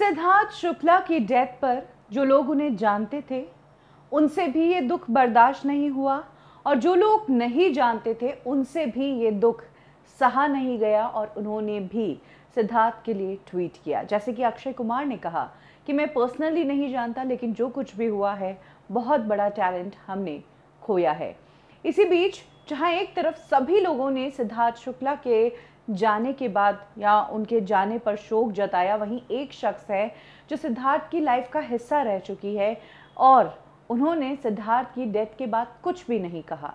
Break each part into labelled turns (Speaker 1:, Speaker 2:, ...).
Speaker 1: सिद्धार्थ शुक्ला की डेथ पर जो लोग उन्हें जानते थे उनसे भी ये दुख बर्दाश्त नहीं हुआ और जो लोग नहीं जानते थे उनसे भी ये दुख सहा नहीं गया और उन्होंने भी सिद्धार्थ के लिए ट्वीट किया जैसे कि अक्षय कुमार ने कहा कि मैं पर्सनली नहीं जानता लेकिन जो कुछ भी हुआ है बहुत बड़ा टैलेंट हमने खोया है इसी बीच जहां एक तरफ सभी लोगों ने सिद्धार्थ शुक्ला के जाने के बाद या उनके जाने पर शोक जताया वहीं एक शख्स है जो सिद्धार्थ की लाइफ का हिस्सा रह चुकी है और उन्होंने सिद्धार्थ की डेथ के बाद कुछ भी नहीं कहा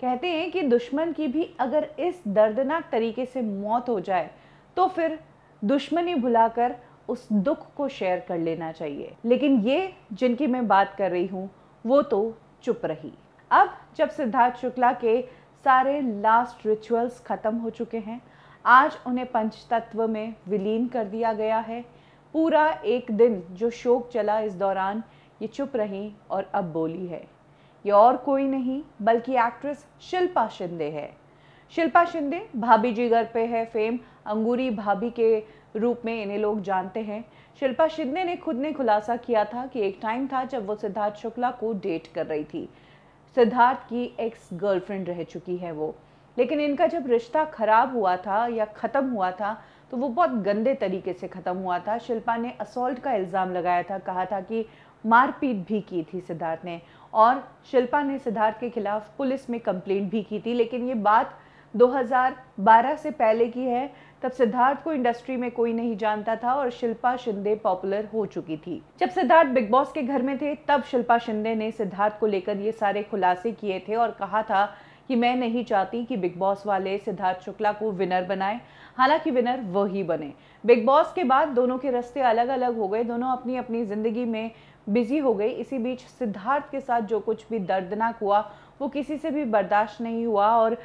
Speaker 1: कहते हैं कि दुश्मन की भी अगर इस दर्दनाक तरीके से मौत हो जाए तो फिर दुश्मनी भुलाकर उस दुख को शेयर कर लेना चाहिए लेकिन ये जिनकी मैं बात कर रही हूँ वो तो चुप रही अब जब सिद्धार्थ शुक्ला के सारे लास्ट रिचुअल्स ख़त्म हो चुके हैं आज उन्हें पंचतत्व में विलीन कर दिया गया है पूरा एक दिन जो शोक चला इस दौरान ये चुप रही और अब बोली है ये और कोई नहीं बल्कि एक्ट्रेस शिल्पा शिंदे है शिल्पा शिंदे भाभी जी घर पे है फेम अंगूरी भाभी के रूप में इन्हें लोग जानते हैं शिल्पा शिंदे ने खुद ने खुलासा किया था कि एक टाइम था जब वो सिद्धार्थ शुक्ला को डेट कर रही थी सिद्धार्थ की एक्स गर्लफ्रेंड रह चुकी है वो लेकिन इनका जब रिश्ता ख़राब हुआ था या ख़त्म हुआ था तो वो बहुत गंदे तरीके से ख़त्म हुआ था शिल्पा ने असोल्ट का इल्ज़ाम लगाया था कहा था कि मारपीट भी की थी सिद्धार्थ ने और शिल्पा ने सिद्धार्थ के खिलाफ पुलिस में कंप्लेंट भी की थी लेकिन ये बात 2012 से पहले की है तब सिद्धार्थ को इंडस्ट्री में कोई नहीं जानता था और शिल्पा शिंदे पॉपुलर हो चुकी थी जब सिद्धार्थ बिग बॉस के घर में थे तब शिल्पा शिंदे ने सिद्धार्थ को लेकर ये सारे खुलासे किए थे और कहा था कि मैं नहीं चाहती कि बिग बॉस वाले सिद्धार्थ शुक्ला को विनर बनाएं हालांकि विनर वही बने बिग बॉस के बाद दोनों के रस्ते अलग अलग हो गए दोनों अपनी अपनी ज़िंदगी में बिजी हो गई इसी बीच सिद्धार्थ के साथ जो कुछ भी दर्दनाक हुआ वो किसी से भी बर्दाश्त नहीं हुआ और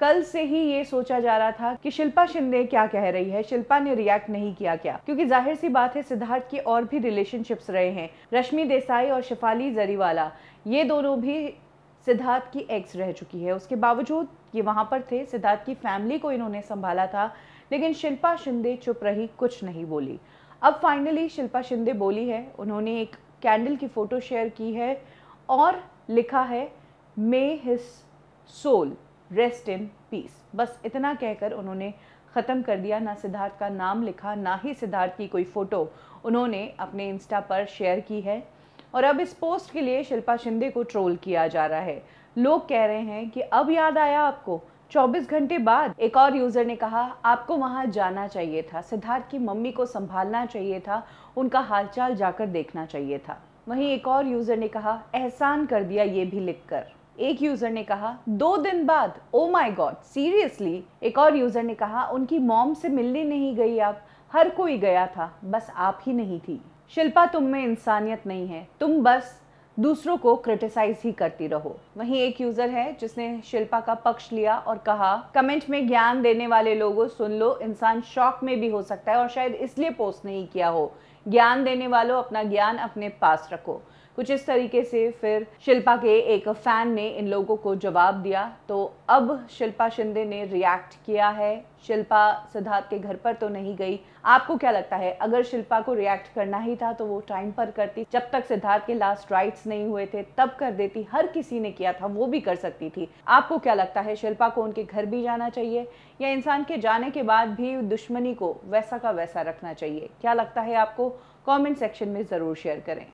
Speaker 1: कल से ही ये सोचा जा रहा था कि शिल्पा शिंदे क्या कह रही है शिल्पा ने रिएक्ट नहीं किया क्या क्योंकि जाहिर सी बात है सिद्धार्थ के और भी रिलेशनशिप्स रहे हैं रश्मि देसाई और शिफाली जरीवाला ये दोनों भी सिद्धार्थ की एक्स रह चुकी है उसके बावजूद ये वहाँ पर थे सिद्धार्थ की फैमिली को इन्होंने संभाला था लेकिन शिल्पा शिंदे चुप रही कुछ नहीं बोली अब फाइनली शिल्पा शिंदे बोली है उन्होंने एक कैंडल की फ़ोटो शेयर की है और लिखा है may his soul rest in peace बस इतना कहकर उन्होंने ख़त्म कर दिया ना सिद्धार्थ का नाम लिखा ना ही सिद्धार्थ की कोई फ़ोटो उन्होंने अपने इंस्टा पर शेयर की है और अब इस पोस्ट के लिए शिल्पा शिंदे को ट्रोल किया जा रहा है लोग कह रहे हैं कि अब याद आया आपको 24 घंटे बाद एक और यूजर ने कहा आपको वहां जाना चाहिए था सिद्धार्थ की मम्मी को संभालना चाहिए था उनका हालचाल जाकर देखना चाहिए था वहीं एक और यूजर ने कहा एहसान कर दिया ये भी लिखकर एक यूजर ने कहा दो दिन बाद ओ माय गॉड सीरियसली एक और यूजर ने कहा उनकी मॉम से मिलने नहीं गई आप हर कोई गया था बस आप ही नहीं थी शिल्पा तुम में इंसानियत नहीं है तुम बस दूसरों को क्रिटिसाइज ही करती रहो वहीं एक यूजर है जिसने शिल्पा का पक्ष लिया और कहा कमेंट में ज्ञान देने वाले लोगों सुन लो इंसान शॉक में भी हो सकता है और शायद इसलिए पोस्ट नहीं किया हो ज्ञान देने वालों अपना ज्ञान अपने पास रखो कुछ इस तरीके से फिर शिल्पा के एक फ़ैन ने इन लोगों को जवाब दिया तो अब शिल्पा शिंदे ने रिएक्ट किया है शिल्पा सिद्धार्थ के घर पर तो नहीं गई आपको क्या लगता है अगर शिल्पा को रिएक्ट करना ही था तो वो टाइम पर करती जब तक सिद्धार्थ के लास्ट राइट्स नहीं हुए थे तब कर देती हर किसी ने किया था वो भी कर सकती थी आपको क्या लगता है शिल्पा को उनके घर भी जाना चाहिए या इंसान के जाने के बाद भी दुश्मनी को वैसा का वैसा रखना चाहिए क्या लगता है आपको कमेंट सेक्शन में ज़रूर शेयर करें